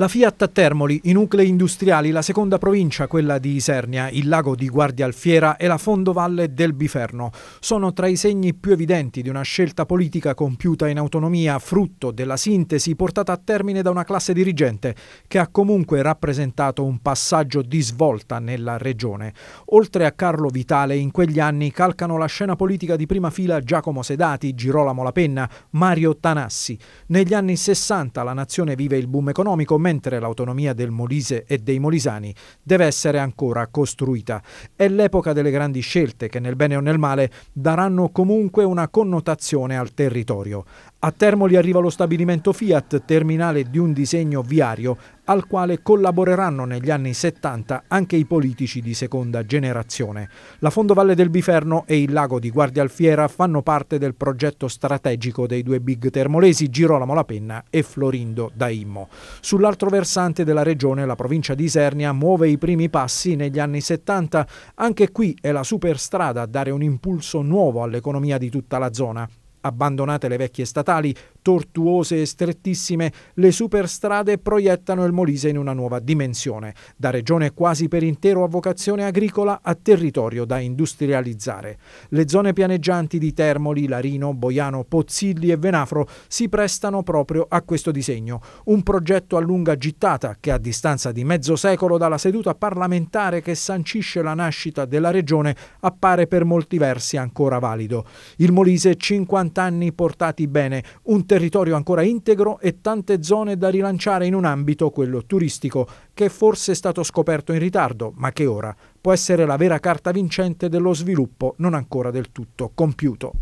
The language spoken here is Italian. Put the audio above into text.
La Fiat a Termoli, i nuclei industriali, la seconda provincia, quella di Isernia, il lago di Guardia Alfiera e la fondovalle del Biferno, sono tra i segni più evidenti di una scelta politica compiuta in autonomia, frutto della sintesi portata a termine da una classe dirigente che ha comunque rappresentato un passaggio di svolta nella regione. Oltre a Carlo Vitale, in quegli anni calcano la scena politica di prima fila Giacomo Sedati, Girolamo Lapenna, Mario Tanassi. Negli anni 60 la nazione vive il boom economico, mentre l'autonomia del Molise e dei molisani deve essere ancora costruita. È l'epoca delle grandi scelte che nel bene o nel male daranno comunque una connotazione al territorio. A Termoli arriva lo stabilimento Fiat, terminale di un disegno viario al quale collaboreranno negli anni 70 anche i politici di seconda generazione. La fondovalle del Biferno e il lago di Guardialfiera fanno parte del progetto strategico dei due big termolesi Girolamo Lapenna e Florindo Daimmo. Sull'altro versante della regione la provincia di Isernia muove i primi passi negli anni 70. Anche qui è la superstrada a dare un impulso nuovo all'economia di tutta la zona. Abbandonate le vecchie statali, tortuose e strettissime, le superstrade proiettano il Molise in una nuova dimensione, da regione quasi per intero a vocazione agricola a territorio da industrializzare. Le zone pianeggianti di Termoli, Larino, Boiano, Pozzilli e Venafro si prestano proprio a questo disegno, un progetto a lunga gittata che a distanza di mezzo secolo dalla seduta parlamentare che sancisce la nascita della regione appare per molti versi ancora valido. Il Molise 50 50 anni portati bene, un territorio ancora integro e tante zone da rilanciare in un ambito, quello turistico, che forse è stato scoperto in ritardo, ma che ora può essere la vera carta vincente dello sviluppo non ancora del tutto compiuto.